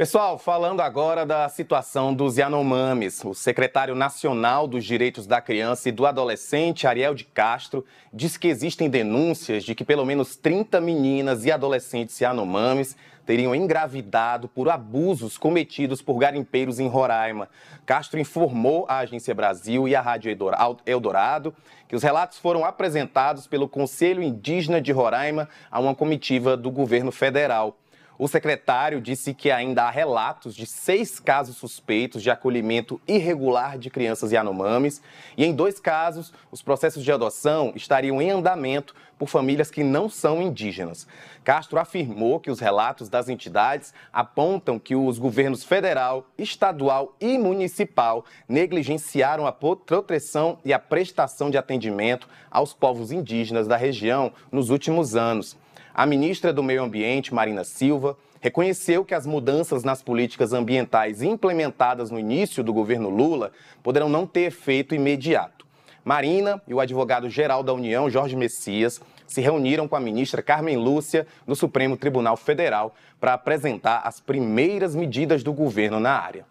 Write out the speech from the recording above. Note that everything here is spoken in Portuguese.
Pessoal, falando agora da situação dos Yanomamis, o secretário nacional dos Direitos da Criança e do Adolescente, Ariel de Castro, diz que existem denúncias de que pelo menos 30 meninas e adolescentes Yanomamis teriam engravidado por abusos cometidos por garimpeiros em Roraima. Castro informou à Agência Brasil e à Rádio Eldorado que os relatos foram apresentados pelo Conselho Indígena de Roraima a uma comitiva do governo federal. O secretário disse que ainda há relatos de seis casos suspeitos de acolhimento irregular de crianças Yanomamis e, em dois casos, os processos de adoção estariam em andamento por famílias que não são indígenas. Castro afirmou que os relatos das entidades apontam que os governos federal, estadual e municipal negligenciaram a proteção e a prestação de atendimento aos povos indígenas da região nos últimos anos. A ministra do Meio Ambiente, Marina Silva, reconheceu que as mudanças nas políticas ambientais implementadas no início do governo Lula poderão não ter efeito imediato. Marina e o advogado-geral da União, Jorge Messias, se reuniram com a ministra Carmen Lúcia no Supremo Tribunal Federal para apresentar as primeiras medidas do governo na área.